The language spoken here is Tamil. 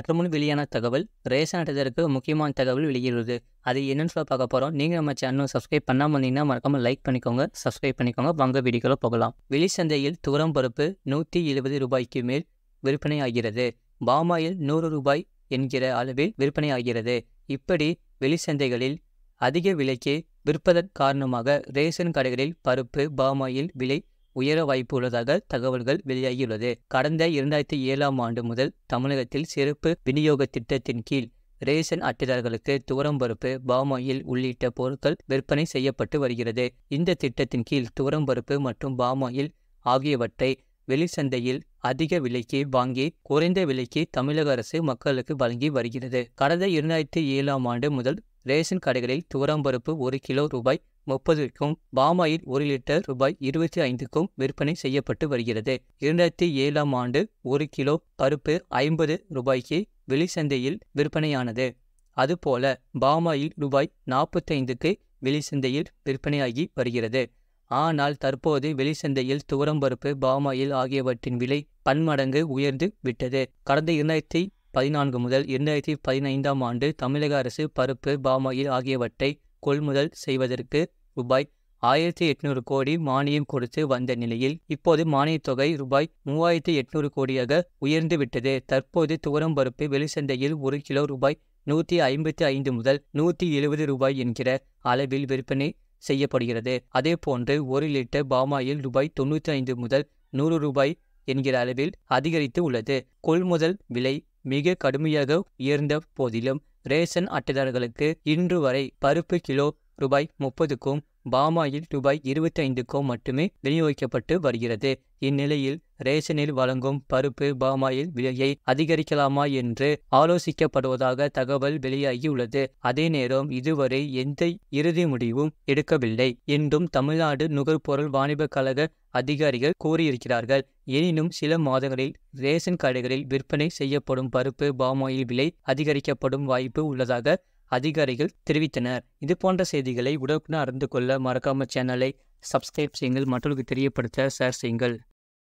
சற்று முன் வெளியான தகவல் ரேஷன் அட்டைதருக்கு முக்கியமான தகவல் வெளியிடுவது அது என்னன்னு சொல்ல பார்க்க போகிறோம் நீங்கள் நம்ம சேனல் சப்ஸ்கிரைப் பண்ணாமல் வந்தீங்கன்னா மறக்காமல் லைக் பண்ணிக்கோங்க சப்ஸ்கிரைப் பண்ணிக்கோங்க வங்க வீடியோக்களை போகலாம் வெளிச்சந்தையில் துவரம் பருப்பு நூற்றி எழுபது ரூபாய்க்கு மேல் விற்பனை ஆகிறது பாமாயில் நூறு ரூபாய் என்கிற அளவில் விற்பனை ஆகிறது இப்படி வெளிச்சந்தைகளில் அதிக விலைக்கு விற்பதன் காரணமாக ரேஷன் கடைகளில் பருப்பு பாமாயில் விலை உயர வாய்ப்பு உள்ளதாக தகவல்கள் வெளியாகியுள்ளது கடந்த இரண்டாயிரத்தி ஏழாம் ஆண்டு முதல் தமிழகத்தில் சிறப்பு விநியோக திட்டத்தின் கீழ் ரேஷன் அட்டைதாரர்களுக்கு துவரம் பருப்பு பாமாயில் உள்ளிட்ட பொருட்கள் விற்பனை செய்யப்பட்டு வருகிறது இந்த திட்டத்தின் கீழ் துவரம்பருப்பு மற்றும் பாமாயில் ஆகியவற்றை வெளிச்சந்தையில் அதிக விலைக்கு வாங்கி குறைந்த விலைக்கு தமிழக அரசு மக்களுக்கு வழங்கி வருகிறது கடந்த இரண்டாயிரத்தி ஏழாம் ஆண்டு முதல் ரேஷன் கடைகளில் துவரம்பருப்பு ஒரு கிலோ ரூபாய் முப்பதுக்கும் பாமாயில் ஒரு லிட்டர் ரூபாய் இருபத்தி ஐந்துக்கும் விற்பனை செய்யப்பட்டு வருகிறது இரண்டாயிரத்தி ஏழாம் ஆண்டு ஒரு கிலோ பருப்பு ஐம்பது ரூபாய்க்கு வெளிச்சந்தையில் விற்பனையானது அதுபோல பாமாயில் ரூபாய் நாற்பத்தைந்துக்கு வெளிச்சந்தையில் விற்பனையாகி வருகிறது ஆனால் தற்போது வெளிச்சந்தையில் துவரம் பருப்பு பாமாயில் ஆகியவற்றின் விலை பன்மடங்கு உயர்ந்து விட்டது கடந்த இரண்டாயிரத்தி பதினான்கு முதல் இரண்டாயிரத்தி பதினைந்தாம் ஆண்டு தமிழக அரசு பருப்பு பாமாயில் ஆகியவற்றை கொள்முதல் செய்வதற்கு ரூபாய் ஆயிரத்தி எட்நூறு கோடி மானியம் கொடுத்து வந்த நிலையில் இப்போது மானியத் தொகை ரூபாய் மூவாயிரத்தி எட்நூறு கோடியாக உயர்ந்து விட்டது தற்போது பருப்பு வெளிச்சந்தையில் ஒரு கிலோ ரூபாய் நூற்றி ஐம்பத்தி ஐந்து முதல் நூற்றி எழுபது ரூபாய் என்கிற அளவில் விற்பனை செய்யப்படுகிறது அதே போன்று ஒரு லிட்டர் பாமாயில் ரூபாய் தொண்ணூற்றி ஐந்து முதல் நூறு ரூபாய் என்கிற அளவில் அதிகரித்து உள்ளது கொள்முதல் விலை மிக கடுமையாக உயர்ந்த போதிலும் ரேஷன் அட்டைதாரர்களுக்கு இன்று வரை பருப்பு கிலோ ரூபாய் முப்பதுக்கும் பாமாயில் ரூபாய் இருபத்தி ஐந்துக்கோ மட்டுமே விநியோகிக்கப்பட்டு வருகிறது இந்நிலையில் ரேஷனில் வழங்கும் பருப்பு பாமாயில் விலையை அதிகரிக்கலாமா என்று ஆலோசிக்கப்படுவதாக தகவல் வெளியாகியுள்ளது அதே நேரம் இதுவரை எந்த இறுதி முடிவும் எடுக்கவில்லை என்றும் தமிழ்நாடு நுகர்பொருள் வாணிப கழக அதிகாரிகள் கூறியிருக்கிறார்கள் எனினும் சில மாதங்களில் ரேஷன் கடைகளில் விற்பனை செய்யப்படும் பருப்பு பாமாயில் விலை அதிகரிக்கப்படும் வாய்ப்பு உள்ளதாக அதிகாரிகள் தெரிவித்தனர் இது போன்ற செய்திகளை உடனுக்குடன் அறிந்து கொள்ள மறக்காம சேனலை சப்ஸ்கிரைப் செய்யுங்கள் மற்றவர்களுக்கு தெரியப்படுத்த ஷேர் செய்யுங்கள்